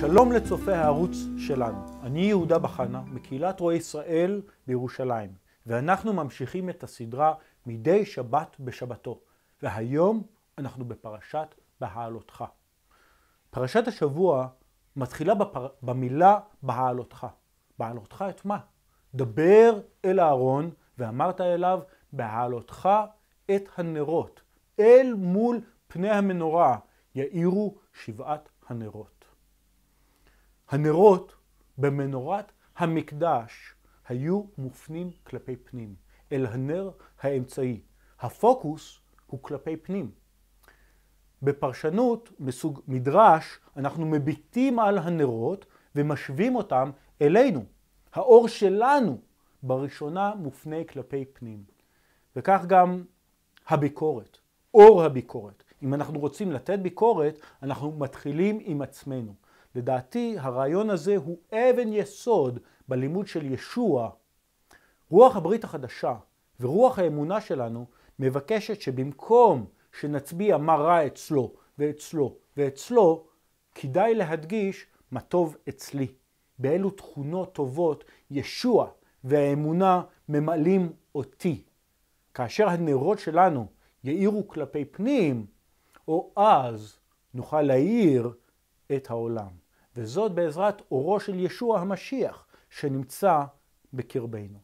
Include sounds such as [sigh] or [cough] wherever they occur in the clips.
שלום לצופי הערוץ שלנו. אני יהודה בחנה, מקהילת רועי ישראל בירושלים, ואנחנו ממשיכים את הסדרה מדי שבת בשבתו, והיום אנחנו בפרשת בהעלותך. פרשת השבוע מתחילה בפר... במילה בהעלותך. בהעלותך את מה? דבר אל אהרון, ואמרת אליו, בהעלותך את הנרות, אל מול פני המנורה יאירו שבעת הנרות. הנרות במנורת המקדש היו מופנים כלפי פנים, אל הנר האמצעי. הפוקוס הוא כלפי פנים. בפרשנות מסוג מדרש, אנחנו מביטים על הנרות ומשווים אותם אלינו. האור שלנו בראשונה מופנה כלפי פנים. וכך גם הביקורת, אור הביקורת. אם אנחנו רוצים לתת ביקורת, אנחנו מתחילים עם עצמנו. לדעתי הרעיון הזה הוא אבן יסוד בלימוד של ישוע. רוח הברית החדשה ורוח האמונה שלנו מבקשת שבמקום שנצביע מה רע אצלו ואצלו ואצלו, כדאי להדגיש מה טוב אצלי. באילו תכונות טובות ישוע והאמונה ממלאים אותי. כאשר הנרות שלנו יאירו כלפי פנים, או אז נוכל להאיר את העולם. וזאת בעזרת אורו של ישוע המשיח שנמצא בקרבנו.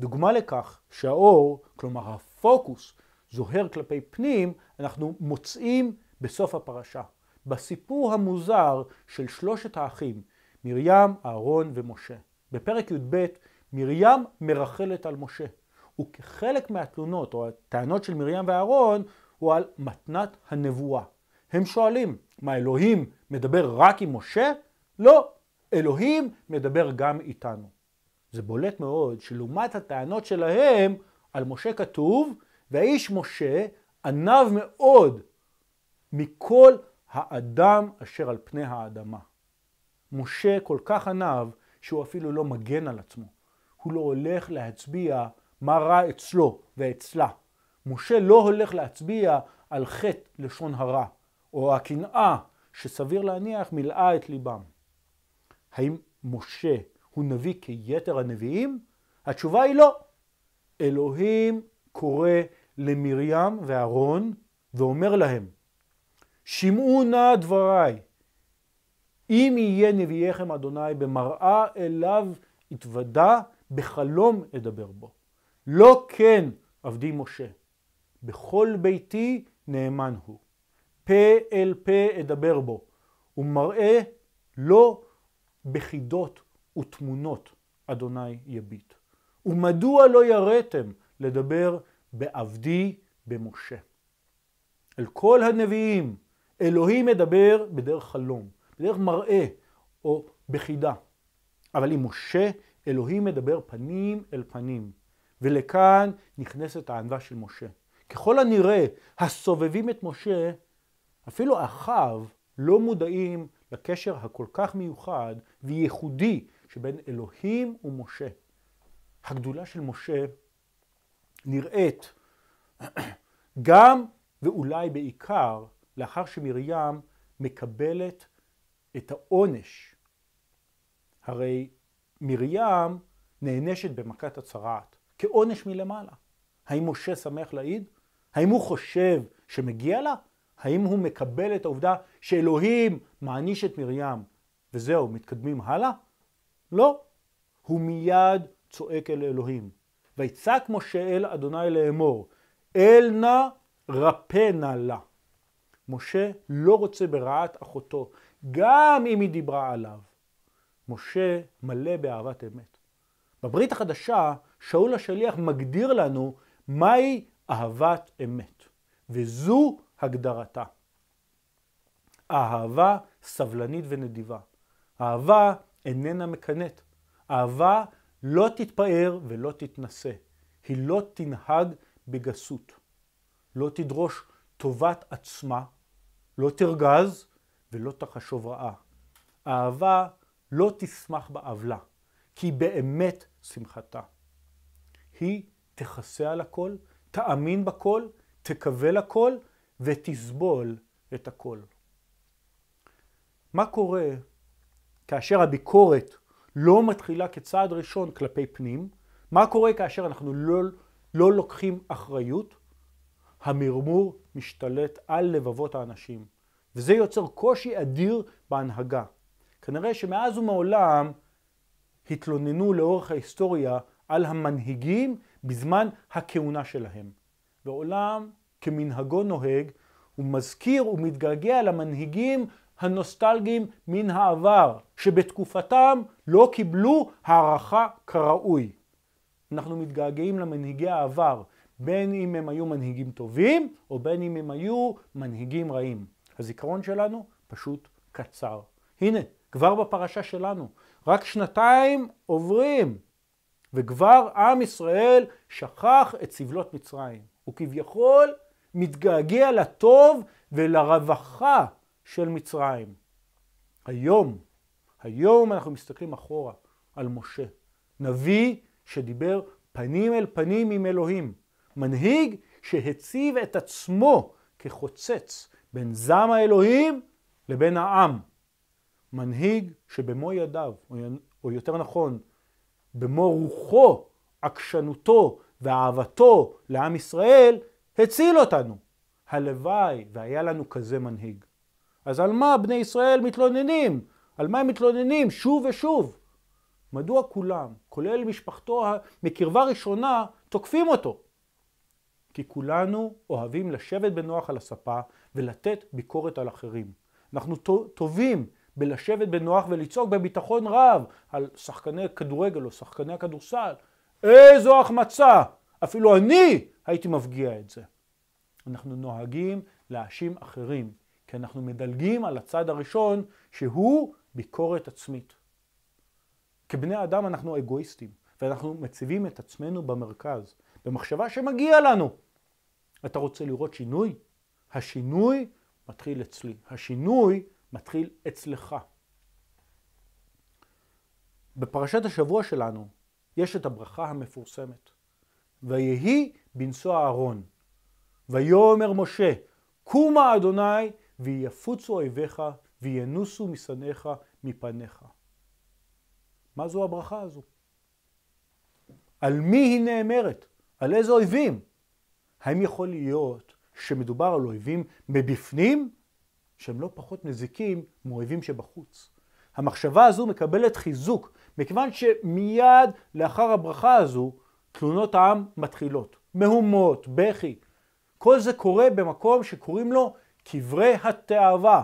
דוגמה לכך שהאור, כלומר הפוקוס, זוהר כלפי פנים, אנחנו מוצאים בסוף הפרשה, בסיפור המוזר של שלושת האחים, מרים, אהרון ומשה. בפרק י"ב, מרים מרחלת על משה, וכחלק מהתלונות או הטענות של מרים ואהרון, הוא על מתנת הנבואה. הם שואלים, מה אלוהים מדבר רק עם משה? לא, אלוהים מדבר גם איתנו. זה בולט מאוד שלעומת הטענות שלהם על משה כתוב, והאיש משה עניו מאוד מכל האדם אשר על פני האדמה. משה כל כך עניו שהוא אפילו לא מגן על עצמו. הוא לא הולך להצביע מה רע אצלו ואצלה. משה לא הולך להצביע על חטא לשון הרע. או הקנאה שסביר להניח מילאה את ליבם. האם משה הוא נביא כיתר הנביאים? התשובה היא לא. אלוהים קורא למרים ואהרון ואומר להם, שמעו נא דבריי, אם יהיה נביאיכם אדוני במראה אליו התוודה, בחלום אדבר בו. לא כן עבדי משה, בכל ביתי נאמן הוא. פה אל פה אדבר בו, ומראה לא בחידות ותמונות אדוני יביט. ומדוע לא יראתם לדבר בעבדי במשה? אל כל הנביאים, אלוהים מדבר בדרך חלום, בדרך מראה או בחידה. אבל עם משה, אלוהים מדבר פנים אל פנים. ולכאן נכנסת הענווה של משה. ככל הנראה, הסובבים את משה אפילו אחיו לא מודעים לקשר הכל כך מיוחד וייחודי שבין אלוהים ומשה. הגדולה של משה נראית [clears throat] גם ואולי בעיקר לאחר שמרים מקבלת את העונש. הרי מרים נענשת במכת הצרעת כעונש מלמעלה. האם משה שמח להעיד? האם הוא חושב שמגיע לה? האם הוא מקבל את העובדה שאלוהים מעניש את מרים וזהו, מתקדמים הלאה? לא. הוא מיד צועק אל אלוהים. ויצעק משה אל אדוני לאמור, אל נא רפא נא לה. משה לא רוצה ברעת אחותו, גם אם היא דיברה עליו. משה מלא באהבת אמת. בברית החדשה, שאול השליח מגדיר לנו מהי אהבת אמת. וזו הגדרתה. אהבה סבלנית ונדיבה. אהבה איננה מקנאת. אהבה לא תתפאר ולא תתנשא. היא לא תנהג בגסות. לא תדרוש טובת עצמה, לא תרגז ולא תחשוב רעה. אהבה לא תשמח בעוולה, כי באמת שמחתה. היא תכסה על הכל, תאמין בכל, תקווה לכל, ותסבול את הכל. מה קורה כאשר הביקורת לא מתחילה כצעד ראשון כלפי פנים? מה קורה כאשר אנחנו לא, לא לוקחים אחריות? המרמור משתלט על לבבות האנשים, וזה יוצר קושי אדיר בהנהגה. כנראה שמאז ומעולם התלוננו לאורך ההיסטוריה על המנהיגים בזמן הכהונה שלהם. ועולם כמנהגו נוהג, הוא מזכיר ומתגעגע למנהיגים הנוסטלגיים מן העבר, שבתקופתם לא קיבלו הערכה כראוי. אנחנו מתגעגעים למנהיגי העבר, בין אם הם היו מנהיגים טובים, או בין אם הם היו מנהיגים רעים. הזיכרון שלנו פשוט קצר. הנה, כבר בפרשה שלנו, רק שנתיים עוברים, וכבר עם ישראל שכח את סבלות מצרים. הוא כביכול מתגעגע לטוב ולרווחה של מצרים. היום, היום אנחנו מסתכלים אחורה על משה, נביא שדיבר פנים אל פנים עם אלוהים, מנהיג שהציב את עצמו כחוצץ בין זעם האלוהים לבין העם. מנהיג שבמו ידיו, או יותר נכון, במו רוחו, עקשנותו ואהבתו לעם ישראל, הציל אותנו. הלוואי והיה לנו כזה מנהיג. אז על מה בני ישראל מתלוננים? על מה הם מתלוננים שוב ושוב? מדוע כולם, כולל משפחתו מקרבה ראשונה, תוקפים אותו? כי כולנו אוהבים לשבת בנוח על הספה ולתת ביקורת על אחרים. אנחנו טובים בלשבת בנוח ולצעוק בביטחון רב על שחקני כדורגל או שחקני הכדורסל. איזו החמצה! אפילו אני הייתי מפגיע את זה. אנחנו נוהגים להאשים אחרים, כי אנחנו מדלגים על הצד הראשון שהוא ביקורת עצמית. כבני אדם אנחנו אגואיסטים, ואנחנו מציבים את עצמנו במרכז, במחשבה שמגיע לנו. אתה רוצה לראות שינוי? השינוי מתחיל אצלי, השינוי מתחיל אצלך. בפרשת השבוע שלנו יש את הברכה המפורסמת. ויהי בנשוא אהרון. ויאמר משה, קומה אדוני, ויפוצו אויביך, וינוסו משנאיך מפניך. מה זו הברכה הזו? על מי היא נאמרת? על איזה אויבים? האם יכול להיות שמדובר על אויבים מבפנים, שהם לא פחות נזיקים מאויבים שבחוץ? המחשבה הזו מקבלת חיזוק, מכיוון שמיד לאחר הברכה הזו, תלונות העם מתחילות. מהומות, בכי. כל זה קורה במקום שקוראים לו קברי התאווה,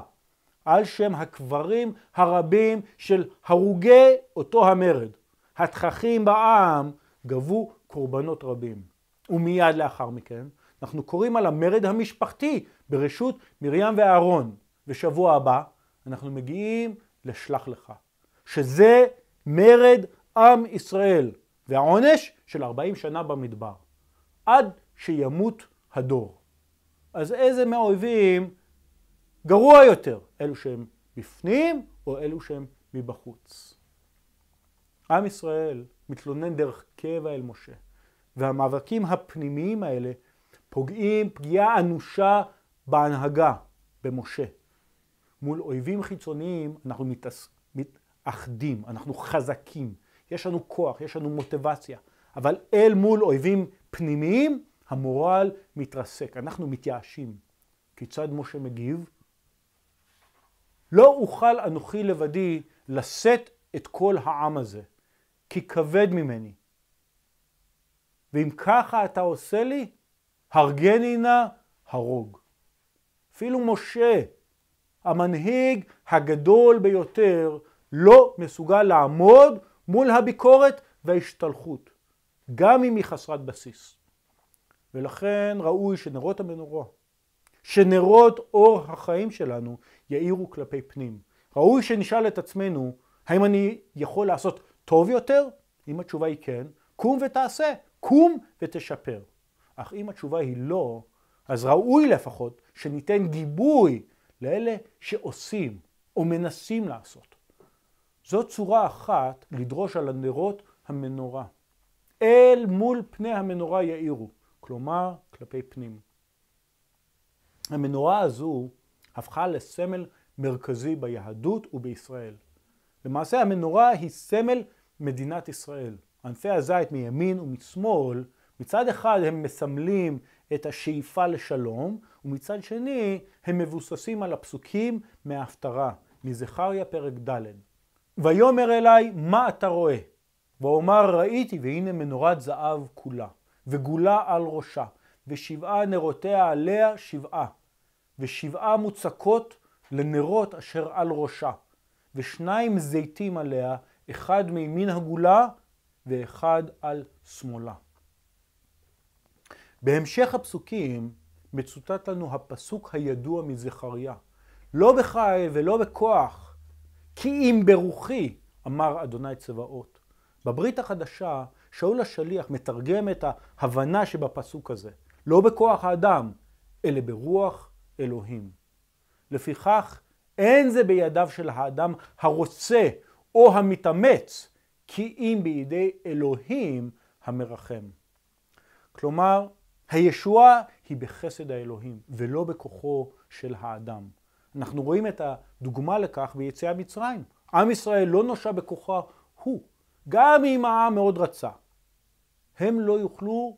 על שם הקברים הרבים של הרוגי אותו המרד. התככים בעם גבו קורבנות רבים. ומיד לאחר מכן, אנחנו קוראים על המרד המשפחתי ברשות מרים ואהרון. ושבוע הבא אנחנו מגיעים לשלח לך, שזה מרד עם ישראל. והעונש של 40 שנה במדבר, עד שימות הדור. אז איזה מהאויבים גרוע יותר, אלו שהם בפנים או אלו שהם מבחוץ? עם ישראל מתלונן דרך קבע אל משה, והמאבקים הפנימיים האלה פוגעים פגיעה אנושה בהנהגה, במשה. מול אויבים חיצוניים אנחנו מתאחדים, אנחנו חזקים. יש לנו כוח, יש לנו מוטיבציה, אבל אל מול אויבים פנימיים, המורל מתרסק, אנחנו מתייאשים. כיצד משה מגיב? לא אוכל אנוכי לבדי לשאת את כל העם הזה, כי כבד ממני. ואם ככה אתה עושה לי, הרגני נא, הרוג. אפילו משה, המנהיג הגדול ביותר, לא מסוגל לעמוד מול הביקורת וההשתלחות, גם אם היא חסרת בסיס. ולכן ראוי שנרות המנורה, שנרות אור החיים שלנו יאירו כלפי פנים. ראוי שנשאל את עצמנו, האם אני יכול לעשות טוב יותר? אם התשובה היא כן, קום ותעשה, קום ותשפר. אך אם התשובה היא לא, אז ראוי לפחות שניתן גיבוי לאלה שעושים או מנסים לעשות. זו צורה אחת לדרוש על הנרות המנורה. אל מול פני המנורה יאירו, כלומר כלפי פנים. המנורה הזו הפכה לסמל מרכזי ביהדות ובישראל. למעשה המנורה היא סמל מדינת ישראל. ענפי הזית מימין ומשמאל, מצד אחד הם מסמלים את השאיפה לשלום, ומצד שני הם מבוססים על הפסוקים מההפטרה, מזכריה פרק ד'. ויאמר אליי, מה אתה רואה? ואומר ראיתי, והנה מנורת זהב כולה, וגולה על ראשה, ושבעה נרותיה עליה שבעה, ושבעה מוצקות לנרות אשר על ראשה, ושניים זיתים עליה, אחד מימין הגולה ואחד על שמאלה. בהמשך הפסוקים מצוטט לנו הפסוק הידוע מזכריה, לא בחי ולא בכוח, כי אם ברוחי, אמר אדוני צבאות. בברית החדשה, שאול השליח מתרגם את ההבנה שבפסוק הזה, לא בכוח האדם, אלא ברוח אלוהים. לפיכך, אין זה בידיו של האדם הרוצה או המתאמץ, כי אם בידי אלוהים המרחם. כלומר, הישועה היא בחסד האלוהים, ולא בכוחו של האדם. אנחנו רואים את הדוגמה לכך ביציאה מצרים. עם ישראל לא נושע בכוחו הוא, גם אם העם מאוד רצה. הם לא יוכלו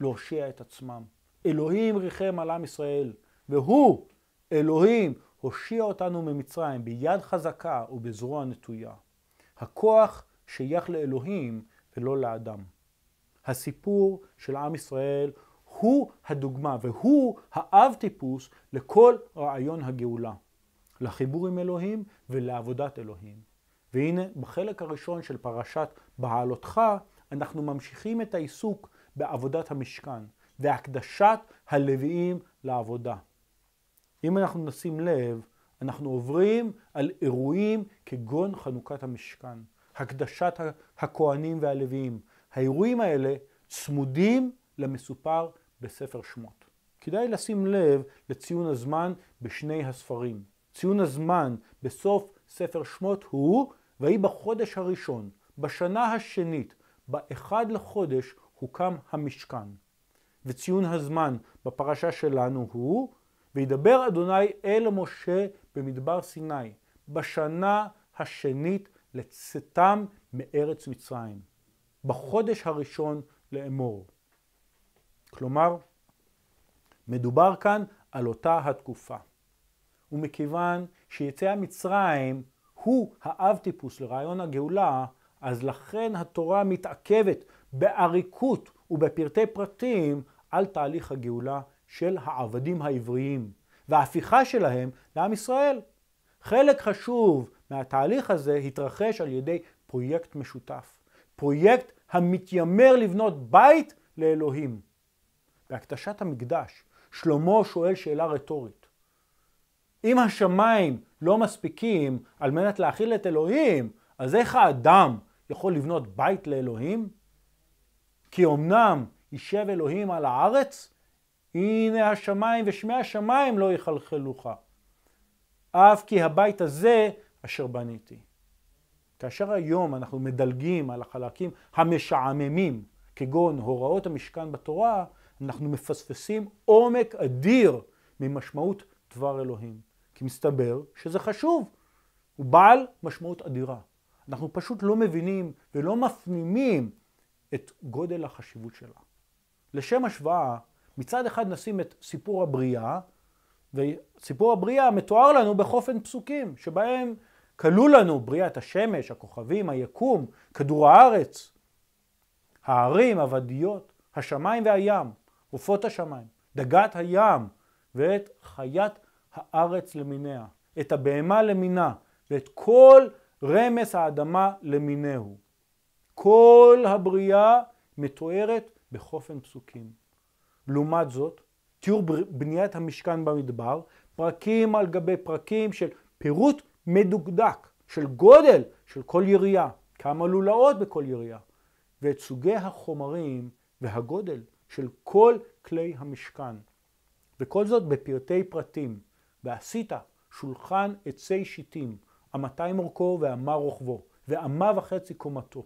להושיע את עצמם. אלוהים ריחם על עם ישראל, והוא, אלוהים, הושיע אותנו ממצרים ביד חזקה ובזרוע נטויה. הכוח שייך לאלוהים ולא לאדם. הסיפור של עם ישראל הוא הדוגמה והוא האב טיפוס לכל רעיון הגאולה, לחיבור עם אלוהים ולעבודת אלוהים. והנה, בחלק הראשון של פרשת בעלותך, אנחנו ממשיכים את העיסוק בעבודת המשכן והקדשת הלוויים לעבודה. אם אנחנו נשים לב, אנחנו עוברים על אירועים כגון חנוכת המשכן, הקדשת הכהנים והלוויים. האירועים האלה צמודים למסופר בספר שמות. כדאי לשים לב לציון הזמן בשני הספרים. ציון הזמן בסוף ספר שמות הוא ויהי בחודש הראשון, בשנה השנית, באחד לחודש הוקם המשכן. וציון הזמן בפרשה שלנו הוא וידבר אדוני אל משה במדבר סיני, בשנה השנית לצאתם מארץ מצרים, בחודש הראשון לאמור. כלומר, מדובר כאן על אותה התקופה. ומכיוון שיציאה מצרים הוא האב טיפוס לרעיון הגאולה, אז לכן התורה מתעכבת בעריקות ובפרטי פרטים על תהליך הגאולה של העבדים העבריים וההפיכה שלהם לעם ישראל. חלק חשוב מהתהליך הזה התרחש על ידי פרויקט משותף, פרויקט המתיימר לבנות בית לאלוהים. בהקדשת המקדש, שלמה שואל שאלה רטורית. אם השמיים לא מספיקים על מנת להכיל את אלוהים, אז איך האדם יכול לבנות בית לאלוהים? כי אמנם יישב אלוהים על הארץ, הנה השמיים ושמי השמיים לא יחלחלוך. אף כי הבית הזה אשר בניתי. כאשר היום אנחנו מדלגים על החלקים המשעממים, כגון הוראות המשכן בתורה, אנחנו מפספסים עומק אדיר ממשמעות דבר אלוהים. כי מסתבר שזה חשוב, הוא בעל משמעות אדירה. אנחנו פשוט לא מבינים ולא מפנימים את גודל החשיבות שלה. לשם השוואה, מצד אחד נשים את סיפור הבריאה, וסיפור הבריאה מתואר לנו בחופן פסוקים, שבהם כלו לנו בריאת השמש, הכוכבים, היקום, כדור הארץ, הערים, הוודיות, השמיים והים. עופות השמיים, דגת הים ואת חיית הארץ למיניה, את הבהמה למינה ואת כל רמס האדמה למיניהו. כל הבריאה מתוארת בחופן פסוקים. לעומת זאת, תיאור בניית המשכן במדבר, פרקים על גבי פרקים של פירוט מדוקדק, של גודל של כל יריעה, כמה לולאות בכל יריעה, ואת סוגי החומרים והגודל של כל כלי המשכן. וכל זאת בפרטי פרטים. ועשית שולחן עצי שיטים, המאתיים אורכו והמר רוחבו, ואמה וחצי קומתו.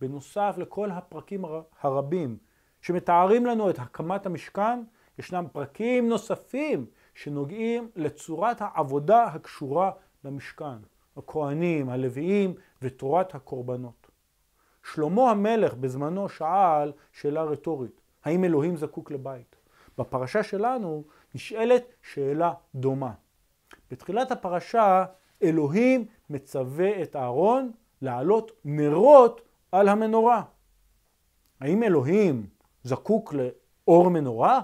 בנוסף לכל הפרקים הרבים שמתארים לנו את הקמת המשכן, ישנם פרקים נוספים שנוגעים לצורת העבודה הקשורה למשכן, הכהנים, הלוויים ותורת הקורבנות. שלמה המלך בזמנו שאל שאלה רטורית, האם אלוהים זקוק לבית? בפרשה שלנו נשאלת שאלה דומה. בתחילת הפרשה אלוהים מצווה את אהרון לעלות נרות על המנורה. האם אלוהים זקוק לאור מנורה?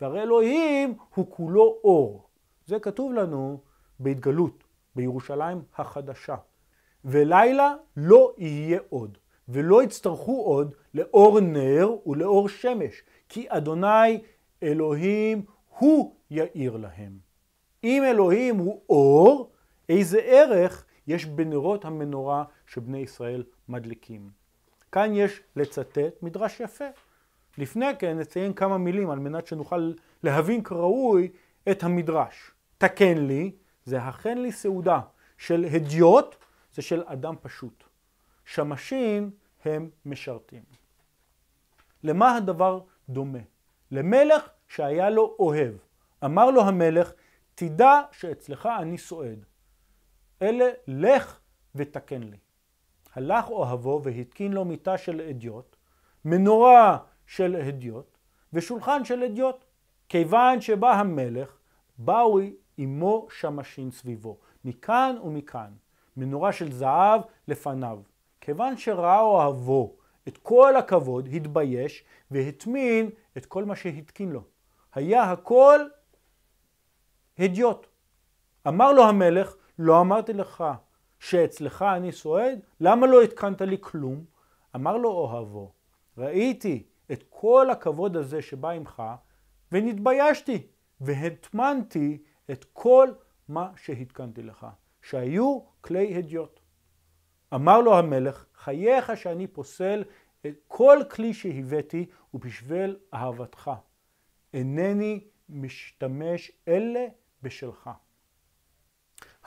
והרי אלוהים הוא כולו אור. זה כתוב לנו בהתגלות בירושלים החדשה. ולילה לא יהיה עוד. ולא יצטרכו עוד לאור נר ולאור שמש, כי אדוני אלוהים הוא יאיר להם. אם אלוהים הוא אור, איזה ערך יש בנרות המנורה שבני ישראל מדליקים. כאן יש לצטט מדרש יפה. לפני כן נציין כמה מילים על מנת שנוכל להבין כראוי את המדרש. תקן לי, זה הכן לי סעודה של הדיוט, זה של אדם פשוט. שמשים הם משרתים. למה הדבר דומה? למלך שהיה לו אוהב. אמר לו המלך, תדע שאצלך אני סועד. אלה, לך ותקן לי. הלך אוהבו והתקין לו מיטה של אדיוט, מנורה של אדיוט ושולחן של אדיוט. כיוון שבא המלך, באו עמו שמשים סביבו, מכאן ומכאן, מנורה של זהב לפניו, כיוון שראה אוהבו את כל הכבוד, התבייש והטמין את כל מה שהתקין לו. היה הכל הדיוט. אמר לו המלך, לא אמרתי לך שאצלך אני סועד? למה לא התקנת לי כלום? אמר לו אוהבו, ראיתי את כל הכבוד הזה שבא עמך, ונתביישתי, והטמנתי את כל מה שהתקנתי לך, שהיו כלי הדיוט. אמר לו המלך, חייך שאני פוסל כל כלי שהבאתי ובשביל אהבתך. אינני משתמש אלה בשלך.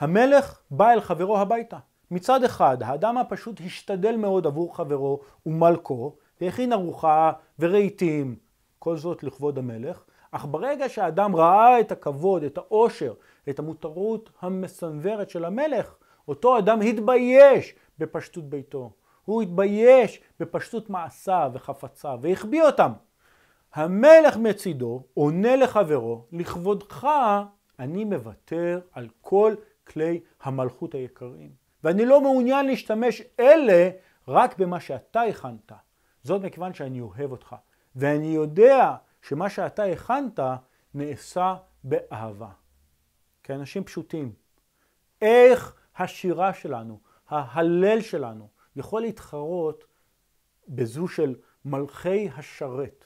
המלך בא אל חברו הביתה. מצד אחד, האדם הפשוט השתדל מאוד עבור חברו ומלכו, והכין ארוחה ורהיטים, כל זאת לכבוד המלך, אך ברגע שהאדם ראה את הכבוד, את העושר, את המותרות המסנוורת של המלך, אותו אדם התבייש בפשטות ביתו. הוא התבייש בפשטות מעשיו וחפציו והחביא אותם. המלך מצידו עונה לחברו, לכבודך אני מוותר על כל כלי המלכות היקרים, ואני לא מעוניין להשתמש אלה רק במה שאתה הכנת. זאת מכיוון שאני אוהב אותך, ואני יודע שמה שאתה הכנת נעשה באהבה. כאנשים פשוטים. איך השירה שלנו ההלל שלנו יכול להתחרות בזו של מלכי השרת.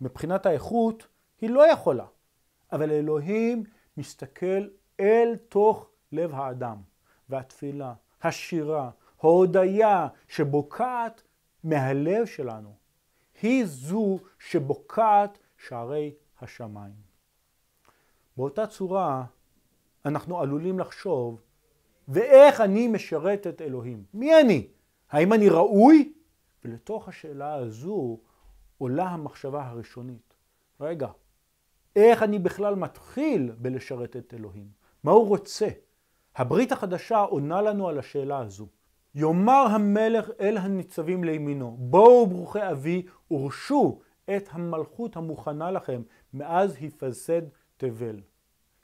מבחינת האיכות היא לא יכולה, אבל אלוהים מסתכל אל תוך לב האדם, והתפילה, השירה, ההודיה שבוקעת מהלב שלנו, היא זו שבוקעת שערי השמיים. באותה צורה אנחנו עלולים לחשוב ואיך אני משרת את אלוהים. מי אני? האם אני ראוי? ולתוך השאלה הזו עולה המחשבה הראשונית. רגע, איך אני בכלל מתחיל בלשרת את אלוהים? מה הוא רוצה? הברית החדשה עונה לנו על השאלה הזו. יאמר המלך אל הניצבים לימינו, בואו ברוכי אבי ורשו את המלכות המוכנה לכם מאז היפסד תבל.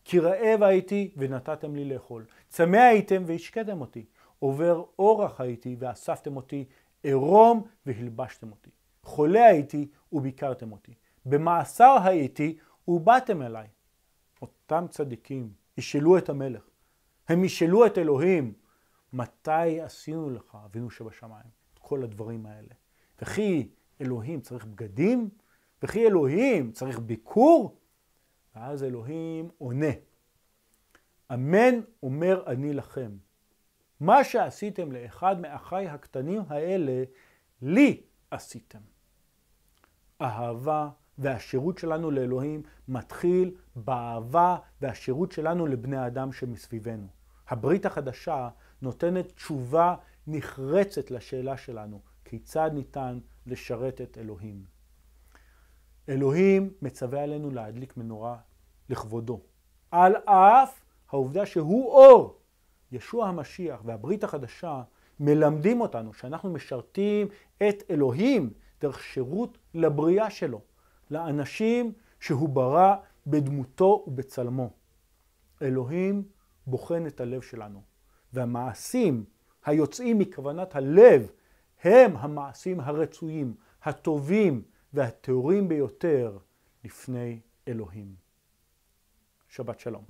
כי רעב הייתי ונתתם לי לאכול. צמא הייתם והשקדם אותי. עובר אורח הייתי ואספתם אותי. עירום והלבשתם אותי. חולה הייתי וביקרתם אותי. במאסר הייתי ובאתם אליי. אותם צדיקים ישאלו את המלך. הם ישאלו את אלוהים, מתי עשינו לך, אבינו שבשמיים, את כל הדברים האלה? וכי אלוהים צריך בגדים? וכי אלוהים צריך ביקור? ואז אלוהים עונה. אמן אומר אני לכם, מה שעשיתם לאחד מאחיי הקטנים האלה, לי עשיתם. אהבה והשירות שלנו לאלוהים מתחיל באהבה והשירות שלנו לבני האדם שמסביבנו. הברית החדשה נותנת תשובה נחרצת לשאלה שלנו, כיצד ניתן לשרת את אלוהים. אלוהים מצווה עלינו להדליק מנורה לכבודו. על אף העובדה שהוא אור. ישוע המשיח והברית החדשה מלמדים אותנו שאנחנו משרתים את אלוהים דרך שירות לבריאה שלו, לאנשים שהוא ברא בדמותו ובצלמו. אלוהים בוחן את הלב שלנו, והמעשים היוצאים מכוונת הלב הם המעשים הרצויים, הטובים, והטהורים ביותר לפני אלוהים. שבת שלום.